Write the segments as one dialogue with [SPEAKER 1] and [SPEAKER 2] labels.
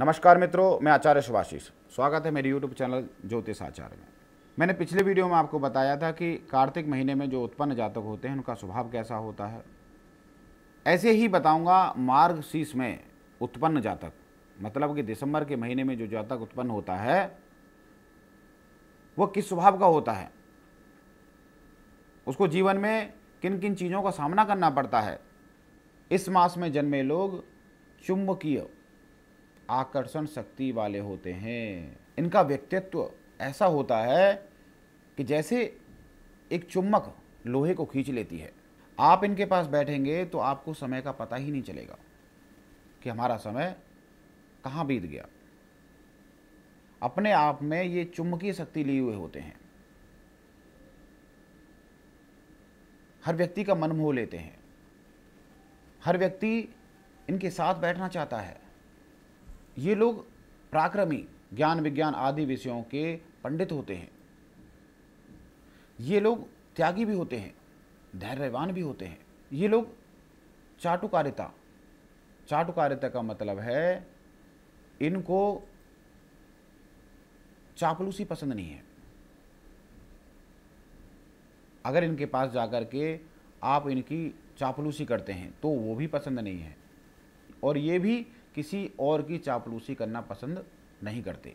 [SPEAKER 1] नमस्कार मित्रों मैं आचार्य सुभाषीष स्वागत है मेरे यूट्यूब चैनल ज्योतिष आचार्य में मैंने पिछले वीडियो में आपको बताया था कि कार्तिक महीने में जो उत्पन्न जातक होते हैं उनका स्वभाव कैसा होता है ऐसे ही बताऊंगा मार्ग में उत्पन्न जातक मतलब कि दिसंबर के महीने में जो जातक उत्पन्न होता है वो किस स्वभाव का होता है उसको जीवन में किन किन चीज़ों का सामना करना पड़ता है इस मास में जन्मे लोग चुंबकीय आकर्षण शक्ति वाले होते हैं इनका व्यक्तित्व ऐसा होता है कि जैसे एक चुम्बक लोहे को खींच लेती है आप इनके पास बैठेंगे तो आपको समय का पता ही नहीं चलेगा कि हमारा समय कहाँ बीत गया अपने आप में ये चुंबकीय शक्ति लिए हुए होते हैं हर व्यक्ति का मन मोह लेते हैं हर व्यक्ति इनके साथ बैठना चाहता है ये लोग प्राक्रमी ज्ञान विज्ञान आदि विषयों के पंडित होते हैं ये लोग त्यागी भी होते हैं धैर्यवान भी होते हैं ये लोग चाटुकारिता चाटुकारिता का मतलब है इनको चापलूसी पसंद नहीं है अगर इनके पास जाकर के आप इनकी चापलूसी करते हैं तो वो भी पसंद नहीं है और ये भी किसी और की चापलूसी करना पसंद नहीं करते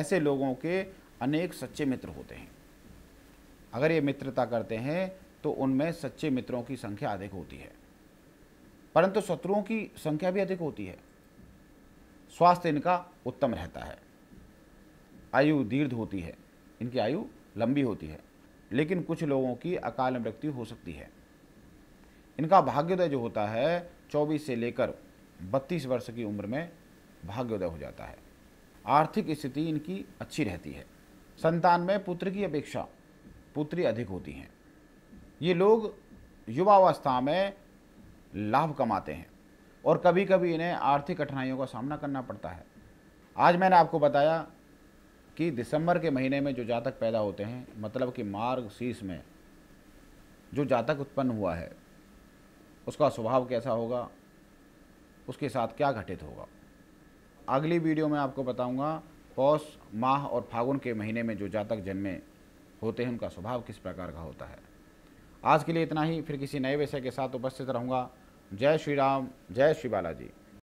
[SPEAKER 1] ऐसे लोगों के अनेक सच्चे मित्र होते हैं अगर ये मित्रता करते हैं तो उनमें सच्चे मित्रों की संख्या अधिक होती है परंतु शत्रुओं की संख्या भी अधिक होती है स्वास्थ्य इनका उत्तम रहता है आयु दीर्घ होती है इनकी आयु लंबी होती है लेकिन कुछ लोगों की अकाल मृत्यु हो सकती है इनका भाग्योदय जो होता है चौबीस से लेकर बत्तीस वर्ष की उम्र में भाग्योदय हो जाता है आर्थिक स्थिति इनकी अच्छी रहती है संतान में पुत्र की अपेक्षा पुत्री अधिक होती हैं ये लोग युवावस्था में लाभ कमाते हैं और कभी कभी इन्हें आर्थिक कठिनाइयों का सामना करना पड़ता है आज मैंने आपको बताया कि दिसंबर के महीने में जो जातक पैदा होते हैं मतलब कि मार्ग शीर्ष में जो जातक उत्पन्न हुआ है उसका स्वभाव कैसा होगा उसके साथ क्या घटित होगा अगली वीडियो में आपको बताऊंगा पौष माह और फागुन के महीने में जो जातक जन्मे होते हैं उनका स्वभाव किस प्रकार का होता है आज के लिए इतना ही फिर किसी नए विषय के साथ उपस्थित रहूँगा जय श्री राम जय श्री बालाजी